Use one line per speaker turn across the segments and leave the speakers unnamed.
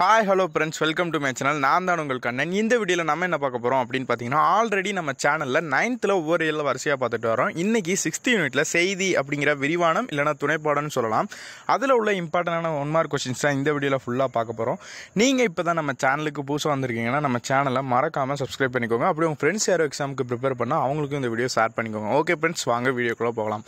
hi hello friends welcome to my channel நான் தான் உங்கள் கண்ணன் இந்த வீடியோவில் நம்ம என்ன பார்க்க போகிறோம் அப்படின்னு பார்த்தீங்கன்னா ஆல்ரெடி நம்ம சேனலில் நைன்த்தில் ஒவ்வொரு ஏழில் வரிசையாக பார்த்துட்டு வரோம் இன்றைக்கி சிக்ஸ்த் யூனிட்டில் செய்தி அப்படிங்கிற விரிவானம் இல்லைனா துணைப்பாடம்னு சொல்லலாம் அதில் உள்ள இம்பார்ட்டண்டான ஒன் மார்க் கொஸ்டின்ஸ் தான் இந்த வீடியோவில் ஃபுல்லாக பார்க்க போகிறோம் நீங்கள் இப்போ தான் நம்ம சேனலுக்கு புதுசாக வந்திருக்கீங்கன்னா நம்ம சேனலை மறக்காமல் சப்ஸ்கிரைப் பண்ணிக்கோங்க அப்படி உங்கள் ஃப்ரெண்ட்ஸ் யாரோ எக்ஸாமுக்கு ப்ரிப்பேர் பண்ணால் அவங்களுக்கும் இந்த வீடியோ ஷேர் பண்ணிக்கோங்க ஓகே ஃப்ரெண்ட்ஸ் வாங்க வீடியோக்குள்ளே போகலாம்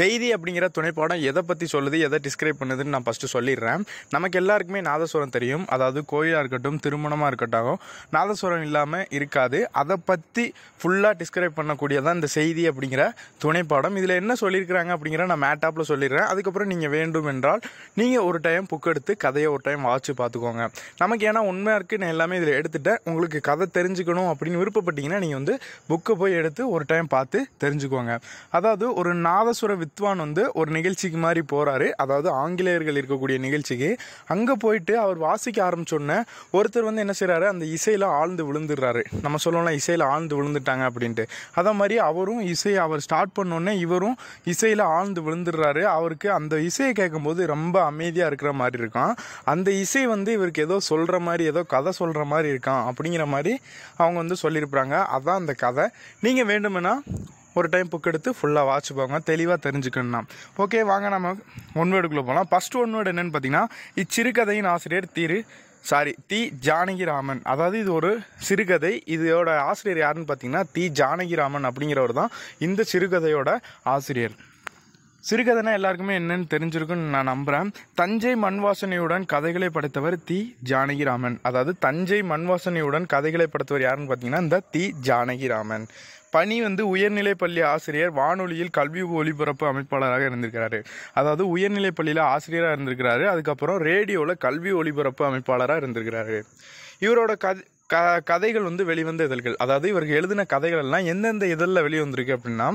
செய்தி அப்படிங்கிற துணைப்பாடம் எதை பற்றி சொல்லுது எதை டிஸ்கிரைப் பண்ணுதுன்னு நான் ஃபஸ்ட்டு சொல்லிடுறேன் நமக்கு எல்லாருக்குமே நாதஸ்வரம் தெரியும் அதாவது கோயிலாக இருக்கட்டும் திருமணமாக இருக்கட்டும் நாதஸ்வரம் இல்லாமல் இருக்காது அதை பற்றி ஃபுல்லாக டிஸ்கிரைப் பண்ணக்கூடியதான் இந்த செய்தி அப்படிங்கிற துணைப்பாடம் இதில் என்ன சொல்லியிருக்கிறாங்க அப்படிங்கிற நான் மேட்டாப்பில் சொல்லிடுறேன் அதுக்கப்புறம் நீங்கள் வேண்டும் என்றால் நீங்கள் ஒரு டைம் புக்கெடுத்து கதையை ஒரு டைம் வாட்சி பார்த்துக்கோங்க நமக்கு ஏன்னா உண்மையாக இருக்குதுன்னு நான் எல்லாமே இதில் எடுத்துகிட்டேன் உங்களுக்கு கதை தெரிஞ்சுக்கணும் அப்படின்னு விருப்பப்பட்டீங்கன்னா நீங்கள் வந்து புக்கை போய் எடுத்து ஒரு டைம் பார்த்து தெரிஞ்சுக்கோங்க அதாவது ஒரு நாதஸ்வர வித்வான் வந்து ஒரு நிகழ்ச்சிக்கு மாதிரி போகிறாரு அதாவது ஆங்கிலேயர்கள் இருக்கக்கூடிய நிகழ்ச்சிக்கு அங்கே போயிட்டு அவர் வாசிக்க இசைக்க ஆரம்பிச்சோடனே ஒருத்தர் வந்து என்ன செய்கிறாரு அந்த இசையில் ஆழ்ந்து விழுந்துடுறாரு நம்ம சொல்லலாம் இசையில் ஆழ்ந்து விழுந்துட்டாங்க அப்படின்ட்டு அதே மாதிரி அவரும் இசையை அவர் ஸ்டார்ட் பண்ணோடனே இவரும் இசையில் ஆழ்ந்து விழுந்துடுறாரு அவருக்கு அந்த இசையை கேட்கும்போது ரொம்ப அமைதியாக இருக்கிற மாதிரி இருக்கும் அந்த இசை வந்து இவருக்கு ஏதோ சொல்கிற மாதிரி ஏதோ கதை சொல்கிற மாதிரி இருக்கான் அப்படிங்கிற மாதிரி அவங்க வந்து சொல்லியிருப்பாங்க அதான் அந்த கதை நீங்கள் வேண்டுமென்னா ஒரு டைம் புக் எடுத்து ஃபுல்லாக வாட்ச் போங்க தெளிவாக தெரிஞ்சுக்கணும்னா ஓகே வாங்க நம்ம ஒன் வேர்டுக்குள்ளே போகலாம் ஃபஸ்ட் ஒன் வேர்டு என்னென்னு பார்த்தீங்கன்னா இச்சிறுகதையின் ஆசிரியர் திரு சாரி தி ஜானகிராமன் அதாவது இது ஒரு சிறுகதை இதோட ஆசிரியர் யாருன்னு பார்த்தீங்கன்னா தி ஜானகிராமன் அப்படிங்கிறவர் தான் இந்த சிறுகதையோட ஆசிரியர் சிறுகதைனா எல்லாருக்குமே என்னன்னு தெரிஞ்சிருக்குன்னு நான் நம்புகிறேன் தஞ்சை மண்வாசனையுடன் கதைகளை படைத்தவர் தி ஜானகிராமன் அதாவது தஞ்சை மண்வாசனையுடன் கதைகளை படைத்தவர் யாருன்னு பார்த்தீங்கன்னா இந்த தி ஜானகிராமன் பணி வந்து உயர்நிலை பள்ளி ஆசிரியர் வானொலியில் கல்வி ஒலிபரப்பு அமைப்பாளராக இருந்திருக்கிறாரு அதாவது உயர்நிலை பள்ளியில் ஆசிரியராக இருந்திருக்கிறாரு அதுக்கப்புறம் ரேடியோவில் கல்வி ஒலிபரப்பு அமைப்பாளராக இருந்திருக்கிறாரு இவரோட கதை க கதைகள் வந்து வெளிவந்த இதழ்கள் அதாவது இவர்கள் எழுதின கதைகள் எல்லாம் எந்தெந்த இதழில் வெளிவந்திருக்கு அப்படின்னா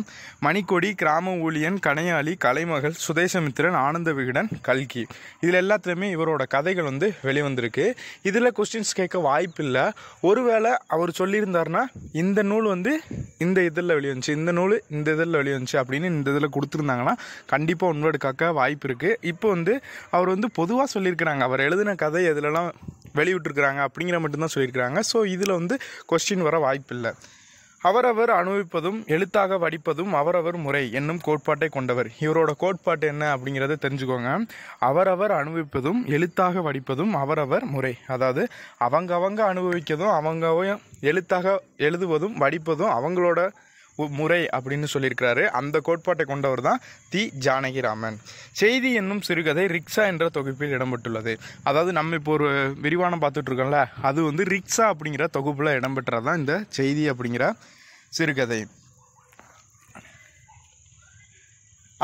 மணிக்கொடி கிராம ஊழியன் கனையாளி கலைமகள் சுதேசமித்திரன் ஆனந்த விகடன் கல்கி இதில் எல்லாத்துலேயுமே இவரோட கதைகள் வந்து வெளிவந்திருக்கு இதில் கொஸ்டின்ஸ் கேட்க வாய்ப்பில்லை ஒருவேளை அவர் சொல்லியிருந்தார்னா இந்த நூல் வந்து இந்த இதழில் வெளிவந்துச்சு இந்த நூல் இந்த இதழில் வெளிவந்துச்சு அப்படின்னு இந்த இதில் கொடுத்துருந்தாங்கன்னா கண்டிப்பாக உண்வெடுக்காக்க வாய்ப்பு இருக்குது இப்போ வந்து அவர் வந்து பொதுவாக சொல்லியிருக்கிறாங்க அவர் எழுதின கதை எதுலலாம் வெளியிட்டுருக்குறாங்க அப்படிங்கிற மட்டும்தான் சொல்லியிருக்கிறாங்க ஸோ இதில் வந்து கொஸ்டின் வர வாய்ப்பில்லை அவரவர் அனுபவிப்பதும் எழுத்தாக வடிப்பதும் அவரவர் முறை என்னும் கோட்பாட்டை கொண்டவர் இவரோட கோட்பாட்டு என்ன அப்படிங்கிறத தெரிஞ்சுக்கோங்க அவரவர் அனுபவிப்பதும் எழுத்தாக வடிப்பதும் அவரவர் முறை அதாவது அவங்க அவங்க அனுபவிக்கதும் அவங்க எழுத்தாக எழுதுவதும் வடிப்பதும் அவங்களோட முறை அப்படின்னு சொல்லியிருக்கிறாரு அந்த கோட்பாட்டை கொண்டவர் தான் தி ஜானகிராமன் செய்தி என்னும் சிறுகதை ரிக்ஸா என்ற தொகுப்பில் இடம்பெற்றுள்ளது அதாவது நம்ம இப்போ ஒரு விரிவானம் இருக்கோம்ல அது வந்து ரிக்ஸா அப்படிங்கிற தொகுப்பில் இடம்பெற்றதான் இந்த செய்தி அப்படிங்கிற சிறுகதை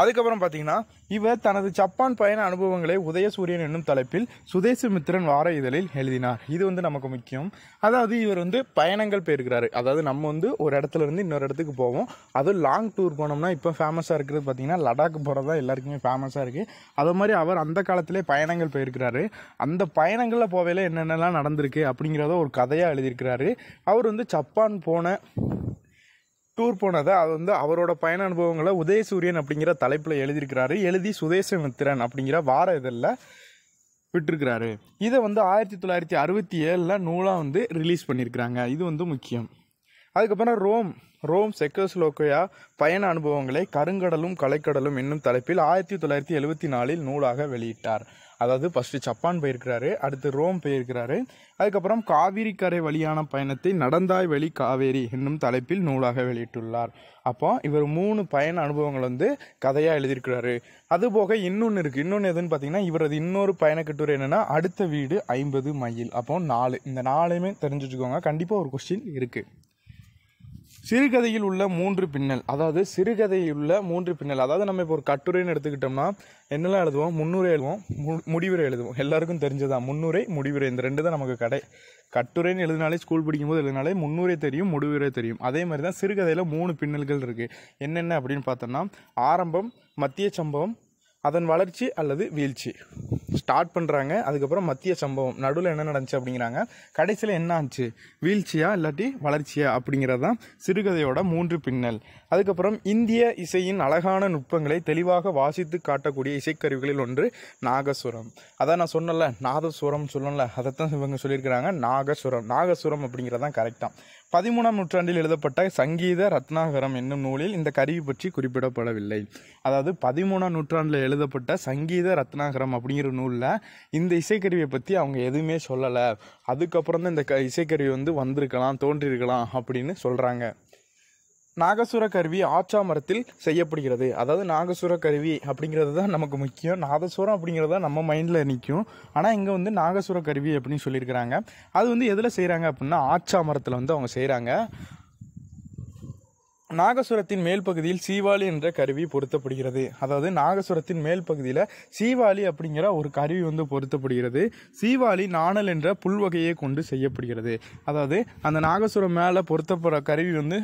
அதுக்கப்புறம் பார்த்தீங்கன்னா இவர் தனது ஜப்பான் பயண அனுபவங்களை உதயசூரியன் என்னும் தலைப்பில் சுதேசமித்திரன் வார இதழில் எழுதினார் இது வந்து நமக்கு முக்கியம் அதாவது இவர் வந்து பயணங்கள் போயிருக்கிறாரு அதாவது நம்ம வந்து ஒரு இடத்துல இருந்து இன்னொரு இடத்துக்கு போவோம் அதுவும் லாங் டூர் போனோம்னா இப்போ ஃபேமஸாக இருக்கிறது பார்த்தீங்கன்னா லடாக் போகிறது தான் எல்லாருக்குமே ஃபேமஸாக இருக்குது அதே மாதிரி அவர் அந்த காலத்திலே பயணங்கள் போயிருக்கிறாரு அந்த பயணங்களில் போவையில் என்னென்னலாம் நடந்திருக்கு அப்படிங்கிறத ஒரு கதையாக எழுதியிருக்கிறாரு அவர் வந்து ஜப்பான் போன டூர் போனதை அது வந்து அவரோட பயண அனுபவங்களை உதயசூரியன் அப்படிங்கிற தலைப்பில் எழுதியிருக்கிறாரு எழுதி சுதேசமித்திரன் அப்படிங்கிற வார இதழில் விட்டுருக்கிறாரு இதை வந்து ஆயிரத்தி தொள்ளாயிரத்தி அறுபத்தி ஏழில் நூலாக வந்து ரிலீஸ் பண்ணியிருக்கிறாங்க இது வந்து முக்கியம் அதுக்கப்புறம் ரோம் ரோம் செக்கோஸ்லோக்கோயா பயண அனுபவங்களை கருங்கடலும் கலைக்கடலும் என்னும் தலைப்பில் ஆயிரத்தி தொள்ளாயிரத்தி எழுபத்தி நாலில் நூலாக வெளியிட்டார் அதாவது ஃபஸ்ட்டு ஜப்பான் போயிருக்கிறாரு அடுத்து ரோம் போயிருக்கிறாரு அதுக்கப்புறம் காவிரி கரை வழியான பயணத்தை நடந்தாய் வழி காவேரி என்னும் தலைப்பில் நூலாக வெளியிட்டுள்ளார் அப்போ இவர் மூணு பயண அனுபவங்கள் வந்து கதையாக எழுதியிருக்கிறாரு அதுபோக இன்னொன்று இருக்குது இன்னொன்று எதுன்னு பார்த்தீங்கன்னா இவரது இன்னொரு பயணக்கட்டுரை என்னென்னா அடுத்த வீடு ஐம்பது மைல் அப்போ நாலு இந்த நாலுமே தெரிஞ்சுட்டுக்கோங்க கண்டிப்பாக ஒரு கொஸ்டின் இருக்குது சிறுகதையில் உள்ள மூன்று பின்னல் அதாவது சிறுகதையில் உள்ள மூன்று பின்னல் அதாவது நம்ம இப்போ ஒரு கட்டுரைன்னு எடுத்துக்கிட்டோம்னா என்னெல்லாம் எழுதுவோம் முன்னுரை எழுதுவோம் மு முடிவுரை எழுதுவோம் எல்லாருக்கும் தெரிஞ்சதான் முன்னுரை முடிவுரை இந்த ரெண்டு தான் நமக்கு கடை கட்டுரைன்னு எழுதினாலே ஸ்கூல் படிக்கும்போது எழுதினாலே முன்னுரை தெரியும் முடிவுரை தெரியும் அதே மாதிரி தான் சிறுகதையில் மூணு பின்னல்கள் இருக்குது என்னென்ன அப்படின்னு பார்த்தோம்னா ஆரம்பம் மத்திய சம்பவம் அதன் வளர்ச்சி அல்லது வீழ்ச்சி ஸ்டார்ட் பண்ணுறாங்க அதுக்கப்புறம் மத்திய சம்பவம் நடுவில் என்ன நடந்துச்சு அப்படிங்கிறாங்க கடைசியில் என்ன ஆச்சு வீழ்ச்சியா இல்லாட்டி வளர்ச்சியா அப்படிங்கிறது தான் சிறுகதையோட மூன்று பின்னல் அதுக்கப்புறம் இந்திய இசையின் அழகான நுட்பங்களை தெளிவாக வாசித்து காட்டக்கூடிய இசைக்கருவிகளில் ஒன்று நாகசுரம் அதான் நான் சொன்னல நாதசுரம் சொல்லல அதைத்தான் இவங்க சொல்லியிருக்கிறாங்க நாகசுரம் நாகசுரம் அப்படிங்கிறதான் கரெக்டாக பதிமூணாம் நூற்றாண்டில் எழுதப்பட்ட சங்கீத ரத்னாகரம் என்னும் நூலில் இந்த கருவி பற்றி குறிப்பிடப்படவில்லை அதாவது பதிமூணாம் நூற்றாண்டில் எழுதப்பட்ட சங்கீத ரத்னாகரம் அப்படிங்கிற நூலில் இந்த இசைக்கருவியை பற்றி அவங்க எதுவுமே சொல்லலை அதுக்கப்புறம் தான் இந்த க இசைக்கருவி வந்து வந்திருக்கலாம் தோன்றியிருக்கலாம் அப்படின்னு சொல்கிறாங்க நாகசுர கருவி ஆச்சா மரத்தில் செய்யப்படுகிறது அதாவது நாகசுர கருவி அப்படிங்கிறது தான் நமக்கு முக்கியம் நாதசுரம் அப்படிங்கிறது தான் நம்ம மைண்டில் நிற்கும் ஆனால் இங்கே வந்து நாகசுர கருவி அப்படின்னு சொல்லியிருக்கிறாங்க அது வந்து எதில் செய்கிறாங்க அப்படின்னா ஆச்சா மரத்தில் வந்து அவங்க செய்கிறாங்க நாகசுரத்தின் மேல் பகுதியில் சீவாளி என்ற கருவி பொருத்தப்படுகிறது அதாவது நாகசுரத்தின் மேல் பகுதியில் சீவாளி அப்படிங்கிற ஒரு கருவி வந்து பொருத்தப்படுகிறது சீவாளி நாணல் என்ற புல்வகையை கொண்டு செய்யப்படுகிறது அதாவது அந்த நாகசுரம் மேலே பொருத்தப்படுற கருவி வந்து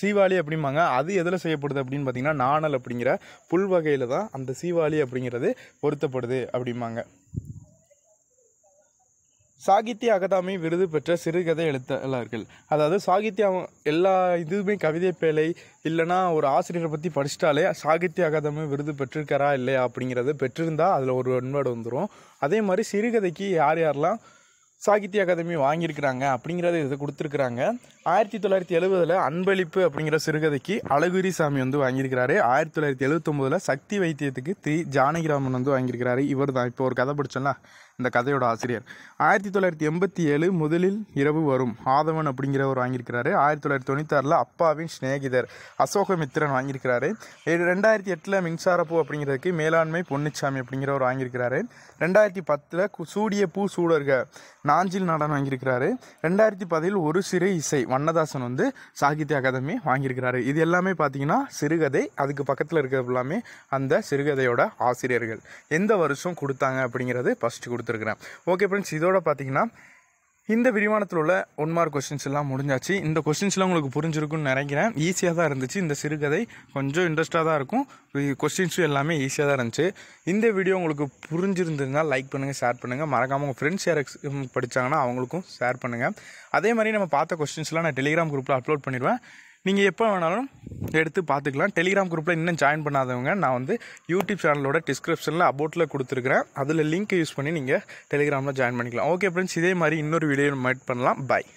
சீவாளி அப்படிம்பாங்க அது எதில் செய்யப்படுது அப்படின்னு பார்த்தீங்கன்னா நாணல் அப்படிங்கிற புல் வகையில் தான் அந்த சீவாளி அப்படிங்கிறது பொருத்தப்படுது அப்படிம்பாங்க சாகித்ய அகாதமி விருது பெற்ற சிறுகதை எழுத்தாளர்கள் அதாவது சாகித்யம் எல்லா இதுவுமே கவிதை பேழை இல்லைனா ஒரு ஆசிரியரை பற்றி படிச்சிட்டாலே சாகித்ய அகாதமி விருது பெற்றிருக்காரா இல்லையா அப்படிங்கிறது பெற்றிருந்தால் அதில் ஒரு ஒன்வேர்டு வந்துடும் அதே மாதிரி சிறுகதைக்கு யார் யாரெல்லாம் சாகித்ய அகாதமி வாங்கியிருக்கிறாங்க அப்படிங்கிறத இதை கொடுத்துருக்குறாங்க ஆயிரத்தி தொள்ளாயிரத்தி எழுபதில் அன்பளிப்பு அப்படிங்கிற சிறுகதைக்கு அழகுரி சாமி வந்து வாங்கியிருக்கிறாரு ஆயிரத்தி தொள்ளாயிரத்தி எழுபத்தொம்போதில் சக்தி வைத்தியத்துக்கு திரு ஜானகிராமன் வந்து வாங்கியிருக்கிறாரு இவர் தான் இப்போ ஒரு கதை படிச்சோம்ல இந்த கதையோட ஆசிரியர் ஆயிரத்தி தொள்ளாயிரத்தி எண்பத்தி ஏழு முதலில் இரவு வரும் ஆதவன் அப்படிங்கிறவர் வாங்கியிருக்கிறாரு ஆயிரத்தி தொள்ளாயிரத்தி தொண்ணூத்தாறில் அப்பாவின் சிநேகிதர் அசோகமித்திரன் வாங்கியிருக்கிறாரு ரெண்டாயிரத்தி எட்டில் மின்சாரப்பூ அப்படிங்கிறதுக்கு மேலாண்மை பொன்னிச்சாமி அப்படிங்கிறவர் வாங்கியிருக்கிறாரு ரெண்டாயிரத்தி பத்தில் சூடிய பூ சூடர்க நாஞ்சில் நாடன் வாங்கியிருக்கிறாரு ரெண்டாயிரத்தி பதில் ஒரு சிறு இசை வண்ணதாசன் வந்து சாகித்ய அகாதமி வாங்கியிருக்கிறாரு இது எல்லாமே பார்த்தீங்கன்னா சிறுகதை அதுக்கு பக்கத்தில் இருக்கிறது எல்லாமே அந்த சிறுகதையோட ஆசிரியர்கள் எந்த வருஷம் கொடுத்தாங்க அப்படிங்கிறது ஃபஸ்ட்டு கொடுத்து கொடுத்துருக்குறேன் ஓகே ஃப்ரெண்ட்ஸ் இதோட பார்த்தீங்கன்னா இந்த விரிவானத்தில் உள்ள ஒன் மார்க் கொஸ்டின்ஸ் எல்லாம் முடிஞ்சாச்சு இந்த கொஸ்டின்ஸ்லாம் உங்களுக்கு புரிஞ்சிருக்குன்னு நினைக்கிறேன் ஈஸியாக தான் இருந்துச்சு இந்த சிறுகதை கொஞ்சம் இன்ட்ரெஸ்ட்டாக தான் இருக்கும் கொஸ்டின்ஸும் எல்லாமே ஈஸியாக தான் இருந்துச்சு இந்த வீடியோ உங்களுக்கு புரிஞ்சிருந்ததுனால் லைக் பண்ணுங்கள் ஷேர் பண்ணுங்கள் மறக்காமல் உங்கள் ஃப்ரெண்ட்ஸ் யார் படித்தாங்கன்னா அவங்களுக்கும் ஷேர் பண்ணுங்கள் அதே மாதிரி நம்ம பார்த்த கொஸ்டின்ஸ்லாம் நான் டெலிகிராம் குரூப்பில் அப்லோட் பண்ணிடுவேன் நீங்கள் எப்போ வேணாலும் எடுத்து பார்த்துக்கலாம் டெலிகிராம் குரூப்பில் இன்னும் ஜாயின் பண்ணாதவங்க நான் வந்து யூடியூப் சேனலோட டிஸ்கிரிப்ஷனில் அபோட்டில் கொடுத்துருக்குறேன் அதில் லிங்க் யூஸ் பண்ணி நீங்கள் டெலிகிராமில் ஜாயின் பண்ணிக்கலாம் ஓகே ஃப்ரெண்ட்ஸ் இதே மாதிரி இன்னொரு வீடியோ மீட் பண்ணலாம் பாய்